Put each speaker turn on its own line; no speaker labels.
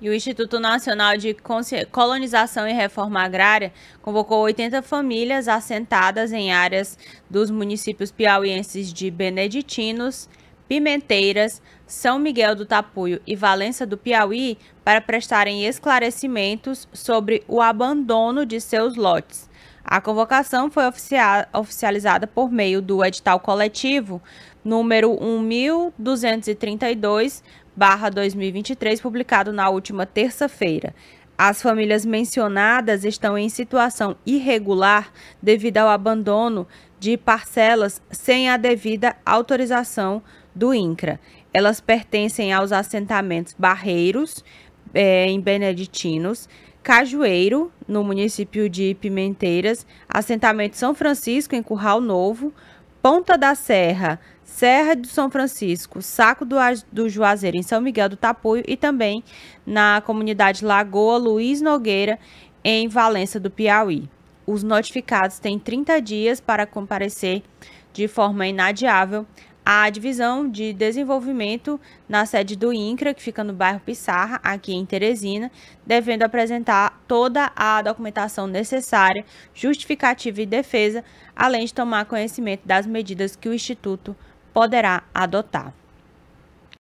E o Instituto Nacional de Colonização e Reforma Agrária convocou 80 famílias assentadas em áreas dos municípios piauienses de Beneditinos, Pimenteiras, São Miguel do Tapuio e Valença do Piauí para prestarem esclarecimentos sobre o abandono de seus lotes, a convocação foi oficializada por meio do edital coletivo número 1232/2023, publicado na última terça-feira. As famílias mencionadas estão em situação irregular devido ao abandono de parcelas sem a devida autorização do INCRA. Elas pertencem aos assentamentos Barreiros, eh, em Beneditinos, Cajueiro, no município de Pimenteiras, assentamento São Francisco, em Curral Novo, Ponta da Serra, Serra do São Francisco, Saco do, do Juazeiro, em São Miguel do Tapuio e também na comunidade Lagoa Luiz Nogueira, em Valença do Piauí. Os notificados têm 30 dias para comparecer de forma inadiável a divisão de desenvolvimento na sede do INCRA, que fica no bairro Pissarra, aqui em Teresina, devendo apresentar toda a documentação necessária, justificativa e defesa, além de tomar conhecimento das medidas que o Instituto poderá adotar.